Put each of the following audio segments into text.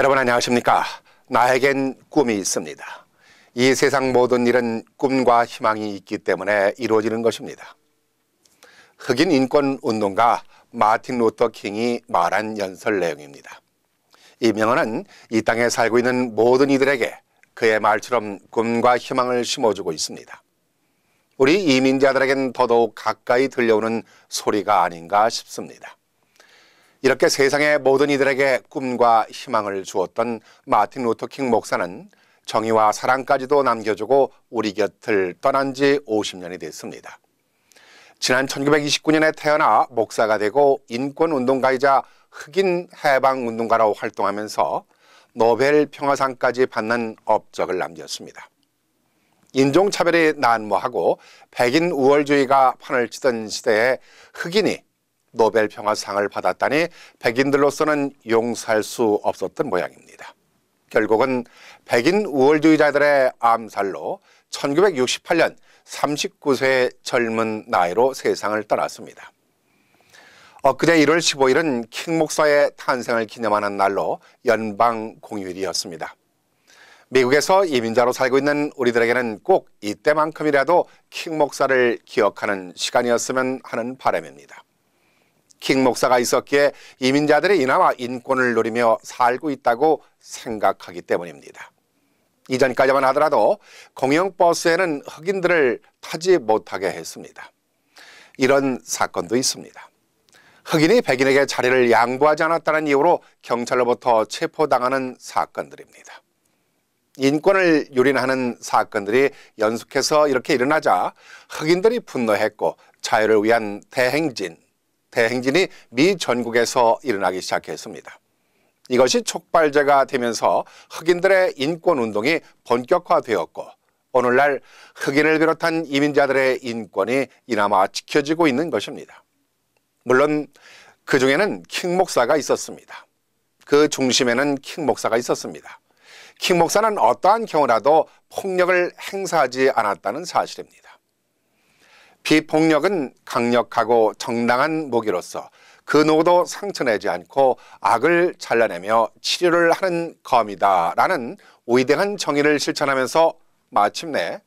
여러분 안녕하십니까? 나에겐 꿈이 있습니다. 이 세상 모든 일은 꿈과 희망이 있기 때문에 이루어지는 것입니다. 흑인 인권 운동가 마틴 루터 킹이 말한 연설 내용입니다. 이 명언은 이 땅에 살고 있는 모든 이들에게 그의 말처럼 꿈과 희망을 심어주고 있습니다. 우리 이민자들에겐 더더욱 가까이 들려오는 소리가 아닌가 싶습니다. 이렇게 세상의 모든 이들에게 꿈과 희망을 주었던 마틴 루터킹 목사는 정의와 사랑까지도 남겨주고 우리 곁을 떠난 지 50년이 됐습니다. 지난 1929년에 태어나 목사가 되고 인권운동가이자 흑인 해방운동가로 활동하면서 노벨 평화상까지 받는 업적을 남겼습니다. 인종차별이 난무하고 백인 우월주의가 판을 치던 시대에 흑인이 노벨 평화상을 받았다니 백인들로서는 용서할 수 없었던 모양입니다. 결국은 백인 우월주의자들의 암살로 1968년 39세 젊은 나이로 세상을 떠났습니다. 엊그제 1월 15일은 킹 목사의 탄생을 기념하는 날로 연방 공휴일이었습니다. 미국에서 이민자로 살고 있는 우리들에게는 꼭 이때만큼이라도 킹 목사를 기억하는 시간이었으면 하는 바람입니다. 킹 목사가 있었기에 이민자들이 이나마 인권을 누리며 살고 있다고 생각하기 때문입니다. 이전까지만 하더라도 공영버스에는 흑인들을 타지 못하게 했습니다. 이런 사건도 있습니다. 흑인이 백인에게 자리를 양보하지 않았다는 이유로 경찰로부터 체포당하는 사건들입니다. 인권을 유린하는 사건들이 연속해서 이렇게 일어나자 흑인들이 분노했고 자유를 위한 대행진 대행진이 미 전국에서 일어나기 시작했습니다. 이것이 촉발제가 되면서 흑인들의 인권운동이 본격화되었고 오늘날 흑인을 비롯한 이민자들의 인권이 이나마 지켜지고 있는 것입니다. 물론 그 중에는 킹 목사가 있었습니다. 그 중심에는 킹 목사가 있었습니다. 킹 목사는 어떠한 경우라도 폭력을 행사하지 않았다는 사실입니다. 비폭력은 강력하고 정당한 무기로서 그 누구도 상처내지 않고 악을 잘라내며 치료를 하는 검이다 라는 위대한 정의를 실천하면서 마침내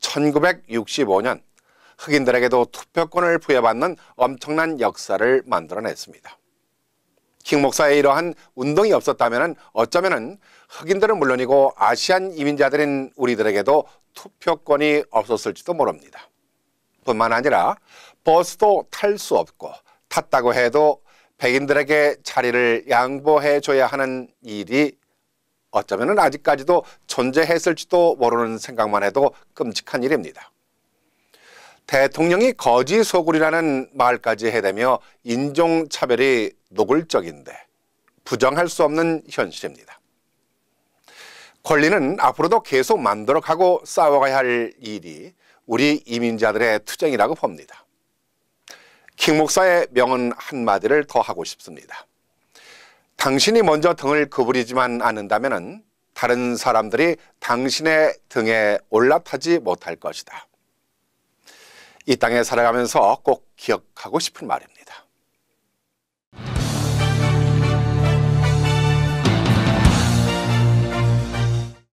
1965년 흑인들에게도 투표권을 부여받는 엄청난 역사를 만들어냈습니다. 킹 목사의 이러한 운동이 없었다면 어쩌면 흑인들은 물론이고 아시안 이민자들인 우리들에게도 투표권이 없었을지도 모릅니다. 뿐만 아니라 버스도 탈 수 없고 탔다고 해도 백인들에게 자리를 양보해 줘야 하는 일이 어쩌면 아직까지도 존재했을지도 모르는 생각만 해도 끔찍한 일입니다. 대통령이 거지 소굴이라는 말까지 해대며 인종차별이 노골적인데 부정할 수 없는 현실입니다. 권리는 앞으로도 계속 만들어가고 싸워가야 할 일이 우리 이민자들의 투쟁이라고 봅니다. 킹 목사의 명언 한마디를 더 하고 싶습니다. 당신이 먼저 등을 그부리지만 않는다면 다른 사람들이 당신의 등에 올라타지 못할 것이다. 이 땅에 살아가면서 꼭 기억하고 싶은 말입니다.